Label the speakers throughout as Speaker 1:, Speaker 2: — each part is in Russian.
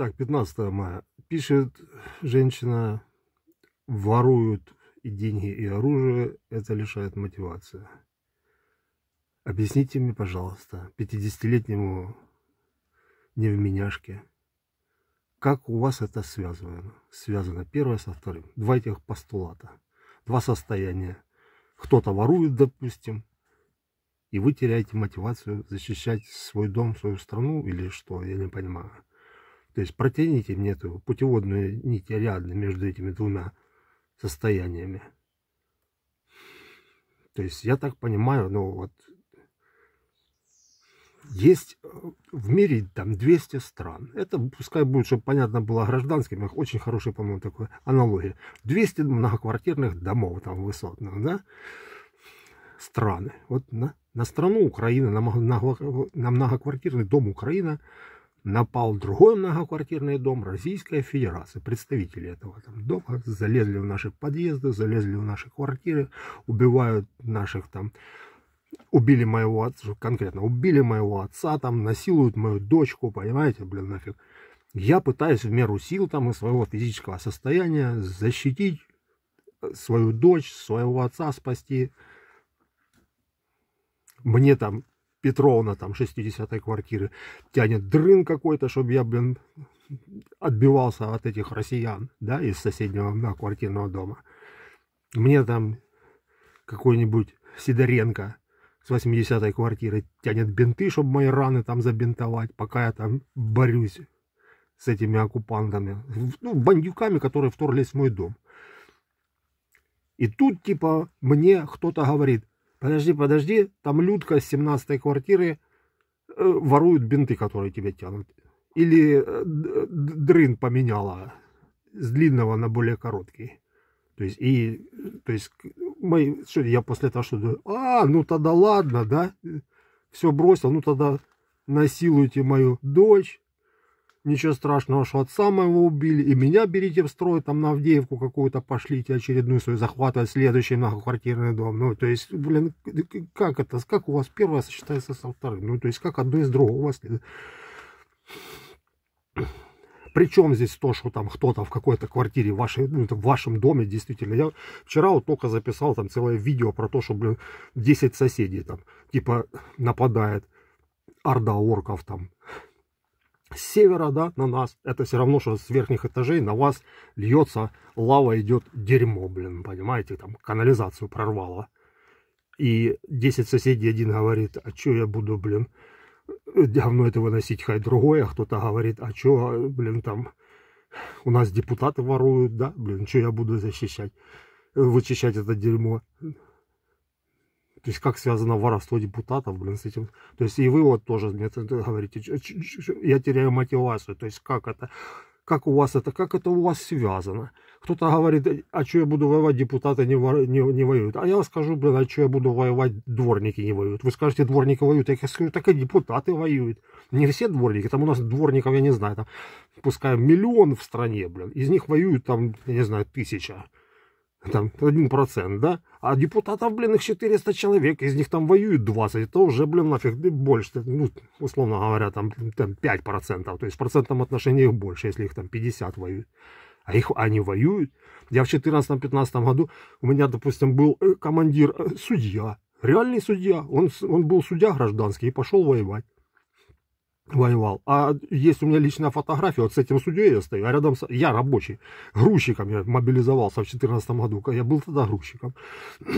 Speaker 1: Так, 15 мая. Пишет женщина, воруют и деньги, и оружие, это лишает мотивации. Объясните мне, пожалуйста, 50-летнему невменяшке, как у вас это связано? Связано первое со вторым. Два этих постулата, два состояния. Кто-то ворует, допустим, и вы теряете мотивацию защищать свой дом, свою страну или что, я не понимаю. То есть протяните мне эту путеводную нить Ариадны между этими двумя состояниями. То есть я так понимаю, ну вот есть в мире там 200 стран. Это пускай будет, чтобы понятно было гражданским, очень хорошая, по-моему, такой аналогия. 200 многоквартирных домов там высотных, да, страны. Вот на, на страну Украина, на, на, на многоквартирный дом Украина напал другой многоквартирный дом Российской Федерации. Представители этого там дома залезли в наши подъезды, залезли в наши квартиры, убивают наших там убили моего отца, конкретно убили моего отца, там насилуют мою дочку, понимаете, блин, нафиг. Я пытаюсь в меру сил там и своего физического состояния защитить э, свою дочь, своего отца спасти. Мне там Петровна, там, 60-й квартиры, тянет дрын какой-то, чтобы я, блин, отбивался от этих россиян, да, из соседнего многоквартирного дома. Мне там какой-нибудь Сидоренко с 80-й квартиры тянет бинты, чтобы мои раны там забинтовать, пока я там борюсь с этими оккупантами, ну, бандюками, которые вторглись в мой дом. И тут, типа, мне кто-то говорит, Подожди, подожди, там Людка с 17-й квартиры э, воруют бинты, которые тебе тянут. Или э, дрын поменяла с длинного на более короткий. То есть, и, то есть, мы, что, я после того, что думаю, а, ну тогда ладно, да, все бросил, ну тогда насилуйте мою дочь, ничего страшного, что от самого убили, и меня берите в строй, там на Авдеевку какую-то пошлите очередную свою, захватывать следующий квартирный дом. Ну, то есть, блин, как это, как у вас первое сочетается со вторым? Ну, то есть, как одно из другого у вас? Причем здесь то, что там кто-то в какой-то квартире, в, вашей, ну, в вашем доме, действительно. Я вчера вот только записал там целое видео про то, что, блин, 10 соседей там, типа, нападает орда орков там с севера, да, на нас. Это все равно, что с верхних этажей на вас льется лава, идет дерьмо, блин, понимаете, там канализацию прорвало. И 10 соседей один говорит, а что я буду, блин, давно это выносить, хай другое, а кто-то говорит, а что, блин, там у нас депутаты воруют, да, блин, что я буду защищать, вычищать это дерьмо. То есть как связано воровство депутатов, блин, с этим. То есть и вы вот тоже мне говорите, я теряю мотивацию. То есть как это, как у вас это, как это у вас связано? Кто-то говорит, а что я буду воевать, депутаты не, вор, не, не воюют. А я вам скажу, блин, а что я буду воевать, дворники не воюют. Вы скажете, дворники воюют. Я скажу, так и депутаты воюют. Не все дворники, там у нас дворников, я не знаю, там, пускай миллион в стране, блин. Из них воюют там, я не знаю, тысяча там, 1%, да? А депутатов, блин, их 400 человек, из них там воюют 20, это уже, блин, нафиг больше, ну, условно говоря, там, там 5%, то есть в процентном отношении их больше, если их там 50 воюют. А их, они воюют. Я в 14-15 году, у меня, допустим, был э, командир, э, судья, реальный судья, он, он был судья гражданский и пошел воевать воевал. А есть у меня личная фотография, вот с этим судьей я стою, а рядом с... я рабочий, грузчиком я мобилизовался в 2014 году, я был тогда грузчиком.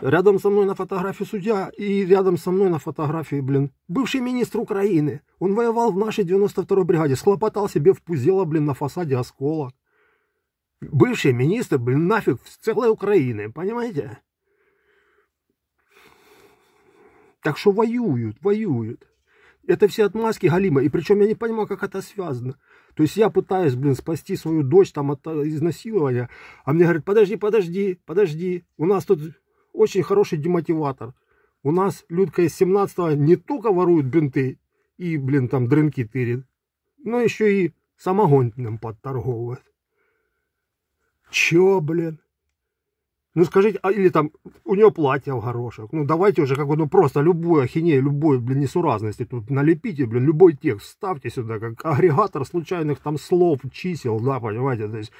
Speaker 1: Рядом со мной на фотографии судья и рядом со мной на фотографии, блин, бывший министр Украины. Он воевал в нашей 92-й бригаде, схлопотал себе в пузело, блин, на фасаде осколок. Бывший министр, блин, нафиг, с целой Украины, понимаете? Так что воюют, воюют. Это все отмазки Галима. И причем я не понимаю, как это связано. То есть я пытаюсь, блин, спасти свою дочь там от э, изнасилования. А мне говорят, подожди, подожди, подожди. У нас тут очень хороший демотиватор. У нас Людка из 17 не только ворует бинты и, блин, там дрынки тырит, но еще и самогонным подторговывает. Че, блин? Ну скажите, а, или там у нее платье в горошек. Ну давайте уже как бы, ну просто любую ахинею, любую, блин, несуразности тут налепите, блин, любой текст ставьте сюда, как агрегатор случайных там слов, чисел, да, понимаете, то есть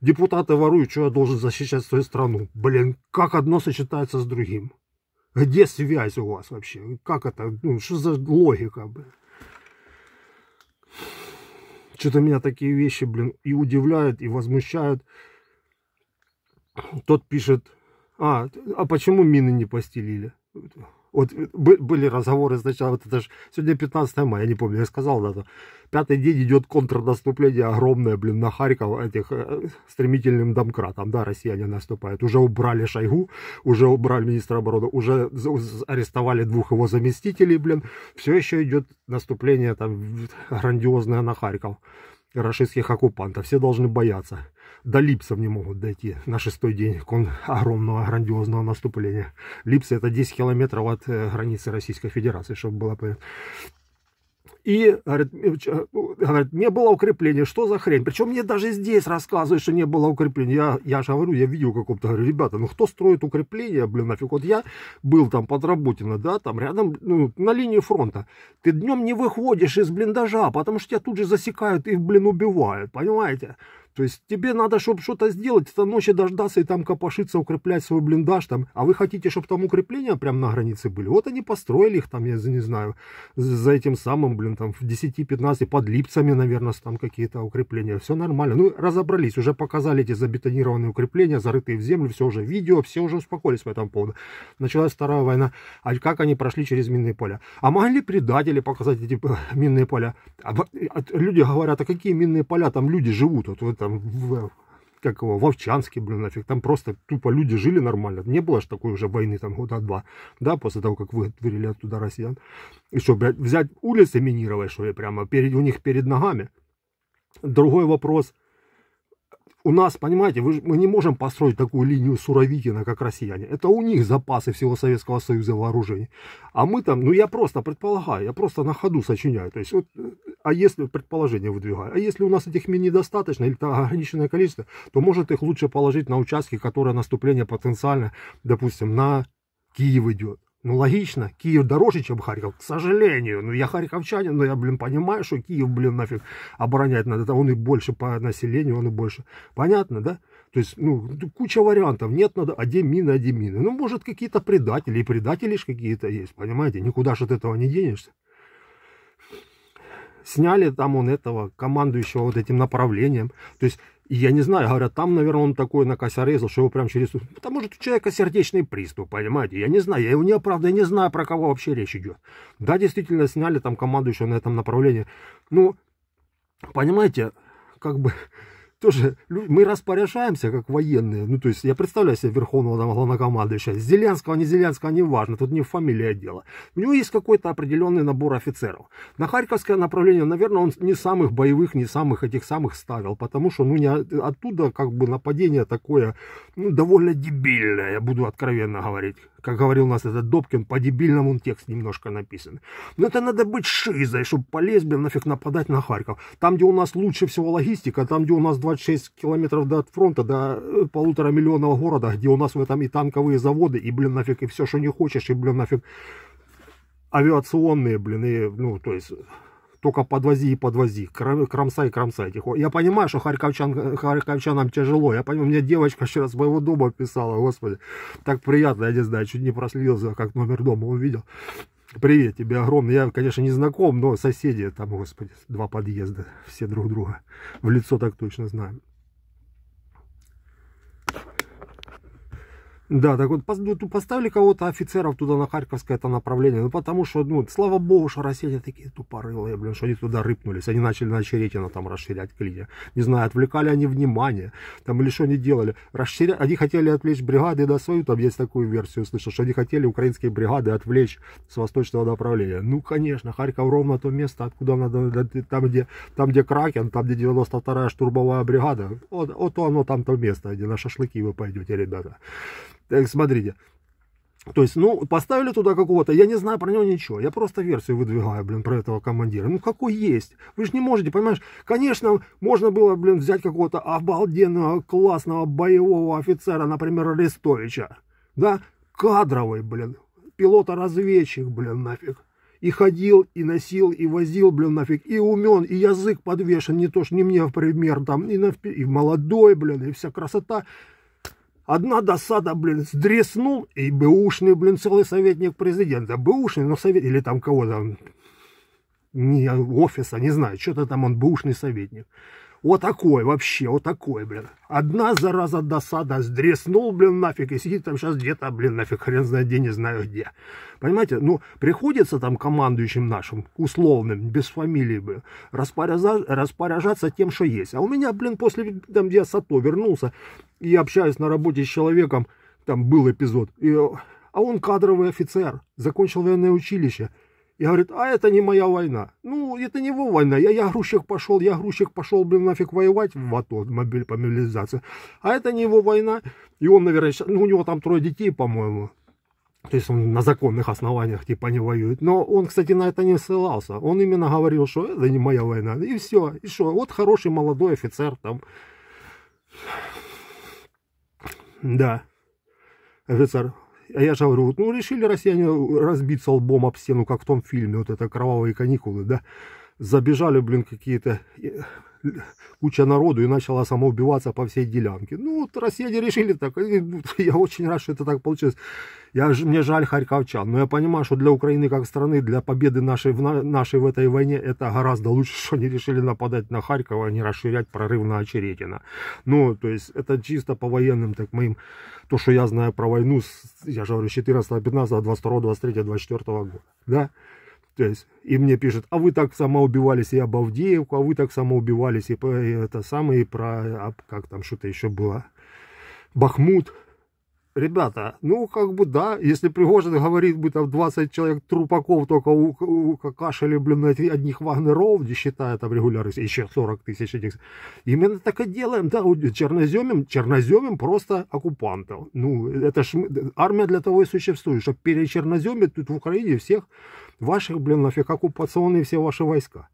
Speaker 1: депутаты воруют, что я должен защищать свою страну. Блин, как одно сочетается с другим? Где связь у вас вообще? Как это? Ну, что за логика, блин? Что-то меня такие вещи, блин, и удивляют, и возмущают тот пишет, а, а почему мины не постелили? Вот были разговоры сначала, вот это же сегодня 15 мая, я не помню, я сказал да, Пятый день идет контрнаступление огромное, блин, на Харьков этих э, стремительным домкратом, да, россияне наступают. Уже убрали Шойгу, уже убрали министра обороны, уже арестовали двух его заместителей, блин. Все еще идет наступление там грандиозное на Харьков, российских оккупантов, все должны бояться до Липсов не могут дойти на шестой день огромного грандиозного наступления. Липсы это 10 километров от э, границы Российской Федерации, чтобы было понятно. И говорит, э, э, говорит, не было укрепления, что за хрень? Причем мне даже здесь рассказывают, что не было укрепления. Я, я же говорю, я видел каком-то, говорю, ребята, ну кто строит укрепление, блин, нафиг. Вот я был там под Работино, да, там рядом, ну, на линии фронта. Ты днем не выходишь из блиндажа, потому что тебя тут же засекают и, блин, убивают, понимаете? То есть тебе надо, чтобы что-то сделать, это ночи дождаться и там копошиться, укреплять свой блиндаж там. А вы хотите, чтобы там укрепления прям на границе были? Вот они построили их там, я не знаю, за этим самым, блин, там в 10-15, под липцами, наверное, там какие-то укрепления. Все нормально. Ну, разобрались, уже показали эти забетонированные укрепления, зарытые в землю, все уже видео, все уже успокоились по этому поводу. Началась Вторая война. А как они прошли через минные поля? А могли предатели показать эти э, минные поля? А, а, люди говорят, а какие минные поля там люди живут? Вот, вот там, в, как его, в Овчанске, блин, нафиг, там просто тупо люди жили нормально, не было же такой уже войны там года два, да, после того, как вы вырели оттуда россиян, и что, блядь, взять улицы минировать, что ли, прямо перед, у них перед ногами, другой вопрос, у нас, понимаете, вы, мы не можем построить такую линию Суровикина, как россияне. Это у них запасы всего Советского Союза вооружений. А мы там, ну я просто предполагаю, я просто на ходу сочиняю. То есть, вот, э, а если, предположение выдвигаю, а если у нас этих мин недостаточно или там ограниченное количество, то может их лучше положить на участки, которые наступление потенциально, допустим, на Киев идет. Ну, логично, Киев дороже, чем Харьков, к сожалению. Ну, я харьковчанин, но я, блин, понимаю, что Киев, блин, нафиг оборонять надо. Там он и больше по населению, он и больше. Понятно, да? То есть, ну, куча вариантов. Нет, надо, а мины, а мины? Ну, может, какие-то предатели, и предатели же какие-то есть, понимаете? Никуда же от этого не денешься. Сняли там он этого командующего вот этим направлением. То есть, и я не знаю, говорят, там, наверное, он такой накосорезал, что его прям через... Потому что у человека сердечный приступ, понимаете? Я не знаю, я его не оправдываю, я не знаю, про кого вообще речь идет. Да, действительно, сняли там командующего на этом направлении. Ну, понимаете, как бы тоже мы распоряжаемся, как военные. Ну, то есть, я представляю себе верховного там, главнокомандующего. Зеленского, не Зеленского, не важно. Тут не фамилия а дела. У него есть какой-то определенный набор офицеров. На Харьковское направление, наверное, он не самых боевых, не самых этих самых ставил. Потому что, ну, не оттуда как бы нападение такое, ну, довольно дебильное, я буду откровенно говорить. Как говорил у нас этот Добкин, по дебильному текст немножко написан. Но это надо быть шизой, чтобы по лесбиям нафиг нападать на Харьков. Там, где у нас лучше всего логистика, там, где у нас два 26 километров до фронта, до э, полутора миллионного города, где у нас в этом и танковые заводы, и, блин, нафиг, и все, что не хочешь, и, блин, нафиг, авиационные, блин, и, ну, то есть только подвози и подвози, кромсай и кромсай. Тихо. Я понимаю, что харьковчан, харьковчанам тяжело. Я понимаю, мне девочка вчера с моего дома писала, господи, так приятно, я не знаю, чуть не проследился, как номер дома увидел. Привет тебе огромный. Я, конечно, не знаком, но соседи там, господи, два подъезда, все друг друга в лицо так точно знаем. Да, так вот ну, поставили кого-то офицеров туда на Харьковское это направление, ну потому что, ну, слава богу, что россияне такие тупорылые, блин, что они туда рыпнулись, они начали на Черетина там расширять клинья, не знаю, отвлекали они внимание, там или что они делали, Расширя... они хотели отвлечь бригады на свою, там есть такую версию, слышал, что они хотели украинские бригады отвлечь с восточного направления, ну, конечно, Харьков ровно то место, откуда надо, там где, там где Кракен, там где 92-я штурмовая бригада, вот, вот оно там то место, где на шашлыки вы пойдете, ребята. Так, э, смотрите. То есть, ну, поставили туда какого-то, я не знаю про него ничего, я просто версию выдвигаю, блин, про этого командира. Ну, какой есть? Вы же не можете, понимаешь? Конечно, можно было, блин, взять какого-то обалденного, классного боевого офицера, например, Арестовича, да? Кадровый, блин, пилота-разведчик, блин, нафиг. И ходил, и носил, и возил, блин, нафиг, и умен, и язык подвешен, не то, что не мне а в пример, там, и, на, и молодой, блин, и вся красота. Одна досада, блин, сдреснул, и бэушный, блин, целый советник президента. Бэушный, но совет, или там кого-то, не офиса, не знаю, что-то там он бэушный советник. Вот такой вообще, вот такой, блин. Одна зараза досада сдреснул, блин, нафиг, и сидит там сейчас где-то, блин, нафиг, хрен знает где, не знаю где. Понимаете, ну, приходится там командующим нашим, условным, без фамилии, блин, распоряжаться тем, что есть. А у меня, блин, после, там, где я сато вернулся, и общаюсь на работе с человеком, там был эпизод, и... а он кадровый офицер, закончил военное училище, и говорит, а это не моя война. Ну, это не его война. Я, я грузчик пошел, я грузчик пошел, блин, нафиг воевать в АТО, мобиль по мобилизации. А это не его война. И он, наверное, сейчас, ну, у него там трое детей, по-моему. То есть он на законных основаниях типа не воюет. Но он, кстати, на это не ссылался. Он именно говорил, что это не моя война. И все. И что? Вот хороший молодой офицер там. Да. Офицер а я же говорю, ну, решили россияне э, разбиться лбом об стену, как в том фильме, вот это «Кровавые каникулы», да. Забежали, блин, какие-то куча народу и начала самоубиваться по всей делянке. Ну, вот россияне решили так. Ну, я очень рад, что это так получилось. Я, мне жаль харьковчан, но я понимаю, что для Украины как страны, для победы нашей в, нашей в этой войне, это гораздо лучше, что они решили нападать на Харьков, а не расширять прорыв на Очеретина. Ну, то есть, это чисто по военным, так моим, то, что я знаю про войну, я же говорю, 14, 15, 22, 23, 24 года, да? То есть, и мне пишет, а вы так самоубивались и об Авдеевку, а вы так самоубивались и, по, и это самое, и про, а, как там что-то еще было, Бахмут. Ребята, ну как бы да, если Пригожин говорит, бы там 20 человек трупаков только у, у кашели, блин, одних вагнеров, не считая там регулярных, еще 40 тысяч этих. Именно так и делаем, да, черноземим, черноземим просто оккупантов. Ну, это ж армия для того и существует, чтобы перечерноземить тут в Украине всех Ваших, блин, нафиг оккупационные все ваши войска.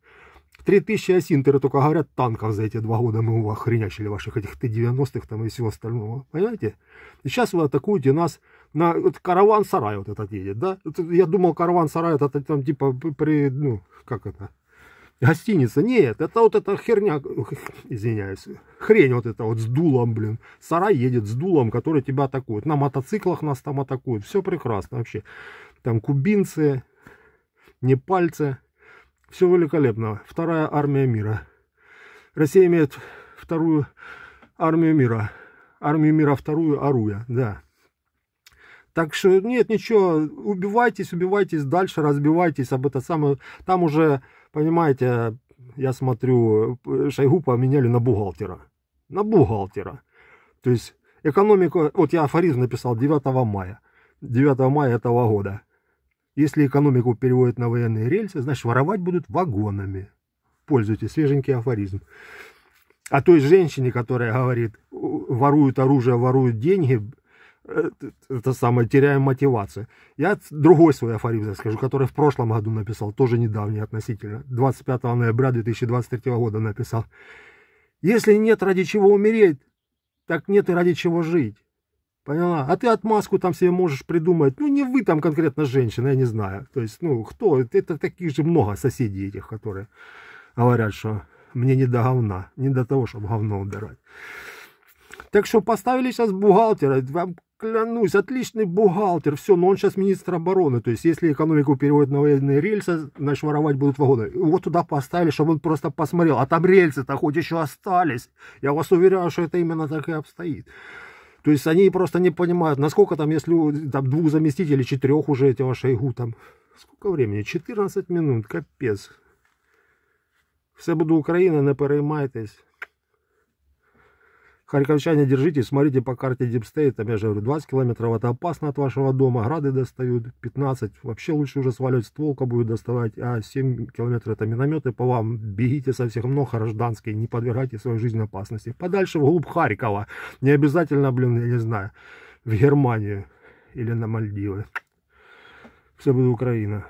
Speaker 1: 3000 осинтеры только говорят танков за эти два года мы охренячили ваших этих Т-90-х там и всего остального. Понимаете? И сейчас вы атакуете нас на вот, караван-сарай вот этот едет, да? я думал, караван-сарай это там типа при, ну, как это, гостиница. Нет, это вот эта херня, извиняюсь, хрень вот эта вот с дулом, блин. Сарай едет с дулом, который тебя атакует. На мотоциклах нас там атакуют. Все прекрасно вообще. Там кубинцы, не пальцы Все великолепно. Вторая армия мира. Россия имеет вторую армию мира. Армию мира вторую, оруя, да. Так что нет, ничего, убивайтесь, убивайтесь дальше, разбивайтесь об это самое. Там уже, понимаете, я смотрю, Шойгу поменяли на бухгалтера. На бухгалтера. То есть экономику, вот я афоризм написал 9 мая. 9 мая этого года. Если экономику переводят на военные рельсы, значит воровать будут вагонами. Пользуйтесь, свеженький афоризм. А той женщине, которая говорит, воруют оружие, воруют деньги, э, это самое, теряем мотивацию. Я другой свой афоризм скажу, который в прошлом году написал, тоже недавний относительно, 25 ноября 2023 года написал. Если нет ради чего умереть, так нет и ради чего жить. Поняла? А ты отмазку там себе можешь придумать. Ну, не вы там конкретно женщина, я не знаю. То есть, ну, кто? Это таких же много соседей этих, которые говорят, что мне не до говна, не до того, чтобы говно убирать. Так что поставили сейчас бухгалтера, вам клянусь, отличный бухгалтер, все, но он сейчас министр обороны, то есть если экономику переводят на военные рельсы, значит воровать будут вагоны. Его туда поставили, чтобы он просто посмотрел, а там рельсы-то хоть еще остались. Я вас уверяю, что это именно так и обстоит. То есть они просто не понимают, насколько там, если там двух заместителей, четырех уже этого Шойгу там. Сколько времени? 14 минут, капец. Все буду Украина, не переймайтесь. Харьковчане, держитесь, смотрите по карте Дипстейта. Я же говорю, 20 километров это опасно от вашего дома. Грады достают, 15. Вообще лучше уже сваливать стволка будет доставать. А 7 километров это минометы по вам. Бегите со всех ног гражданские. Не подвергайте свою жизнь опасности. Подальше вглубь Харькова. Не обязательно, блин, я не знаю, в Германию или на Мальдивы. Все будет Украина.